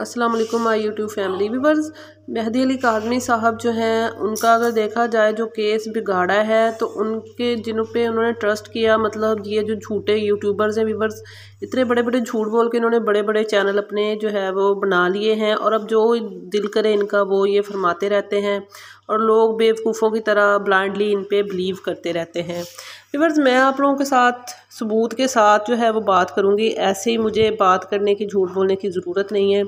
अस्सलाम वालेकुम my YouTube family viewers Mehdi Ali कादमी साहब जो हैं उनका अगर देखा जाए जो केस बिगाड़ा है तो उनके जिन पे उन्होंने ट्रस्ट किया मतलब ये जो झूठे यूट्यूबर्स हैं वीवर्स इतने बड़े बड़े झूठ बोल के इन्होंने बड़े बड़े चैनल अपने जो है वो बना लिए हैं और अब जो दिल करे इनका वो ये फरमाते रहते हैं और लोग बेवकूफ़ों की तरह ब्लाइंडली इन पर बिलीव करते रहते हैं व्यूवर्स मैं आप लोगों के साथ सबूत के साथ जो है वो बात करूँगी ऐसे ही मुझे बात करने की झूठ बोलने की ज़रूरत नहीं है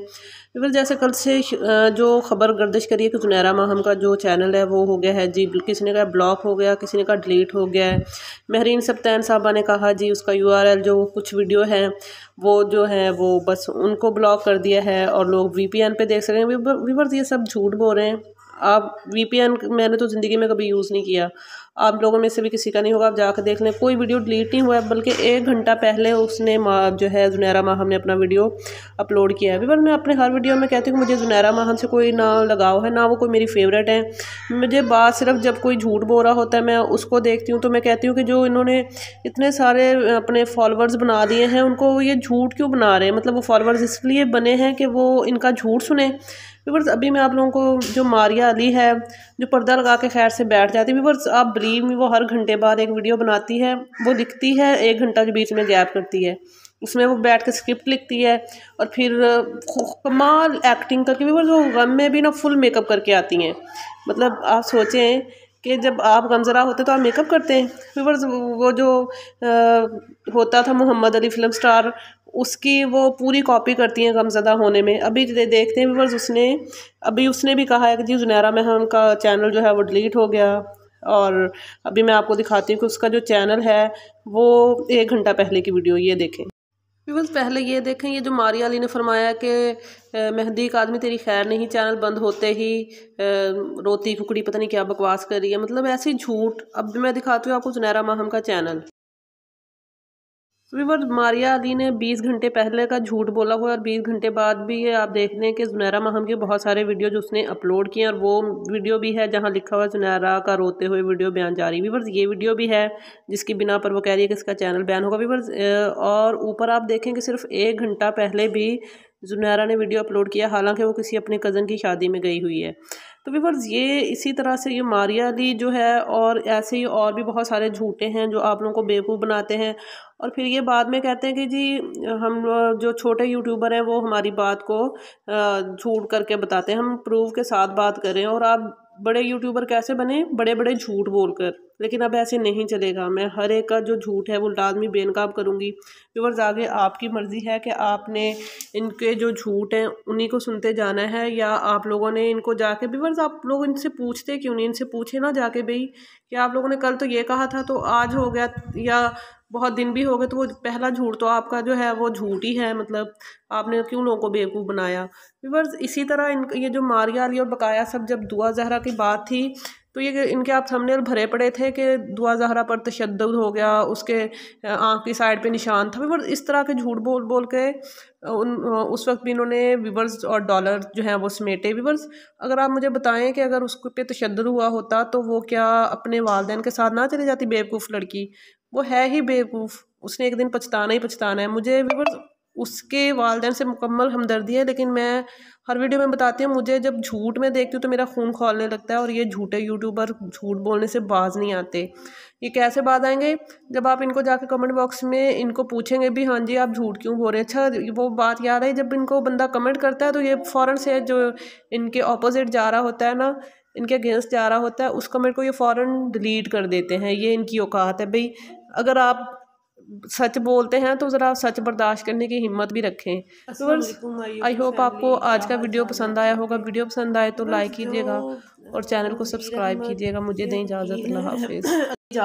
फिर जैसे कल से जो खबर गर्दिश करी है कि जुनैरा माहम का जो चैनल है वो हो गया है जी किसी ने कहा ब्लॉक हो गया किसी ने कहा डिलीट हो गया है महरीन सप्तान साहबा ने कहा जी उसका यूआरएल जो कुछ वीडियो है वो जो है वो बस उनको ब्लॉक कर दिया है और लोग वीपीएन पे देख सकें वीवर्स ये सब झूठ बोल रहे हैं आप वी मैंने तो ज़िंदगी में कभी यूज़ नहीं किया आप लोगों में से भी किसी का नहीं होगा आप जाकर देख लें कोई वीडियो डिलीट नहीं हुआ है बल्कि एक घंटा पहले उसने जो है जुनैरा माहम ने अपना वीडियो अपलोड किया है वीवर मैं अपने हर वीडियो में कहती हूँ मुझे जुनैरा माहम से कोई ना लगाव है ना वो कोई मेरी फेवरेट है मुझे बात सिर्फ जब कोई झूठ बो रहा होता है मैं उसको देखती हूँ तो मैं कहती हूँ कि जो इन्होंने इतने सारे अपने फॉलोअर्स बना दिए हैं उनको ये झूठ क्यों बना रहे हैं मतलब वो फॉलोअर्स इसलिए बने हैं कि वो इनका झूठ सुने अभी मैं आप लोगों को जो मारिया वाली है जो पर्दा लगा के खैर से बैठ जाती है व्यूवर्स आप बिलीव में वो हर घंटे बाद एक वीडियो बनाती है वो लिखती है एक घंटा जो बीच में गैप करती है उसमें वो बैठ के स्क्रिप्ट लिखती है और फिर कमाल एक्टिंग करके भी वो गम में भी ना फुल मेकअप करके आती हैं मतलब आप सोचें कि जब आप गमजरा होते तो आप मेकअप करते हैं फिर वो जो आ, होता था मोहम्मद अली फिल्म स्टार उसकी वो पूरी कॉपी करती हैं गमज़दा होने में अभी देखते हैं व्यूवर्स उसने अभी उसने भी कहा है कि जी जुनैरा में हम का चैनल जो है वो डिलीट हो गया और अभी मैं आपको दिखाती हूँ कि उसका जो चैनल है वो एक घंटा पहले की वीडियो ये देखें व्यूवर्स पहले ये देखें ये जो मारिया अली ने फरमाया कि मेहंदी एक आदमी तेरी खैर नहीं चैनल बंद होते ही रोती कुकड़ी पता नहीं क्या बकवास कर रही है मतलब ऐसी झूठ अब मैं दिखाती हूँ आपको जुनैरा माहम का चैनल तो रिवर मारिया अली ने 20 घंटे पहले का झूठ बोला हुआ और 20 घंटे बाद भी ये आप देख लें कि जुनैरा महम के बहुत सारे वीडियो जो उसने अपलोड किए और वो वीडियो भी है जहाँ लिखा हुआ जुनैरा का रोते हुए वीडियो बयान जारी विवर्स ये वीडियो भी है जिसकी बिना पर वो कह रही है कि इसका चैनल बैन होगा विवर्स और ऊपर आप देखें कि सिर्फ एक घंटा पहले भी जुनैरा ने वीडियो अपलोड किया हालांकि वो किसी अपने कज़न की शादी में गई हुई है तो वीवर्स ये इसी तरह से ये मारिया अली जो है और ऐसे ही और भी बहुत सारे झूठे हैं जो आप लोगों को बेवकूफ़ बनाते हैं और फिर ये बाद में कहते हैं कि जी हम जो छोटे यूट्यूबर हैं वो हमारी बात को झूठ करके बताते हैं हम प्रूफ के साथ बात करें और आप बड़े यूट्यूबर कैसे बने बड़े बड़े झूठ बोलकर लेकिन अब ऐसे नहीं चलेगा मैं हर एक का जो झूठ है वो लाजमी बेनकाब करूँगी व्यूवर्स आगे आपकी मर्ज़ी है कि आपने इनके जो झूठ हैं उन्हीं को सुनते जाना है या आप लोगों ने इनको जाके व्यूवर्स आप लोग इनसे पूछते क्यों नहीं इनसे पूछे ना जाके भाई कि आप लोगों ने कल तो ये कहा था तो आज हो गया या बहुत दिन भी हो गए तो वो पहला झूठ तो आपका जो है वो झूठ ही है मतलब आपने क्यों लोगों को बेवकूफ़ बनाया विवर्स इसी तरह इन ये जो मारिया अली और बकाया सब जब दुआ जहरा की बात थी तो ये इनके आप सामने भरे पड़े थे कि दुआ जहरा पर तशद हो गया उसके आँख की साइड पे निशान था विवर्स इस तरह के झूठ बोल बोल के उन उस वक्त भी इन्होंने विवर्स और डॉलर जो हैं वो समेटे विवर्स अगर आप मुझे बताएं कि अगर उस पे तशद हुआ होता तो वो क्या अपने वालदेन के साथ ना चले जाती बेवकूफ़ लड़की वो है ही बेवकूफ़ उसने एक दिन पछताना ही पछताना है मुझे व्यूवर्स उसके वालदेन से मुकम्मल हमदर्दी है लेकिन मैं हर वीडियो में बताती हूँ मुझे जब झूठ में देखती हूँ तो मेरा खून खोलने लगता है और ये झूठे यूट्यूबर झूठ बोलने से बाज नहीं आते ये कैसे बाज आएंगे जब आप इनको जाके कमेंट बॉक्स में इनको पूछेंगे भी हाँ जी आप झूठ क्यों बोल रहे हैं अच्छा वो बात याद है जब इनको बंदा कमेंट करता है तो ये फ़ौरन से जो इनके ऑपोजिट जा रहा होता है ना इनके अगेंस्ट जा रहा होता है उस कमेंट को ये फ़ौर डिलीट कर देते हैं ये इनकी औकात है भाई अगर आप सच बोलते हैं तो ज़रा सच बर्दाश्त करने की हिम्मत भी रखें आई होप आपको आज का वीडियो पसंद आया होगा वीडियो पसंद आए तो लाइक कीजिएगा और चैनल को सब्सक्राइब कीजिएगा मुझे दें इजाज़त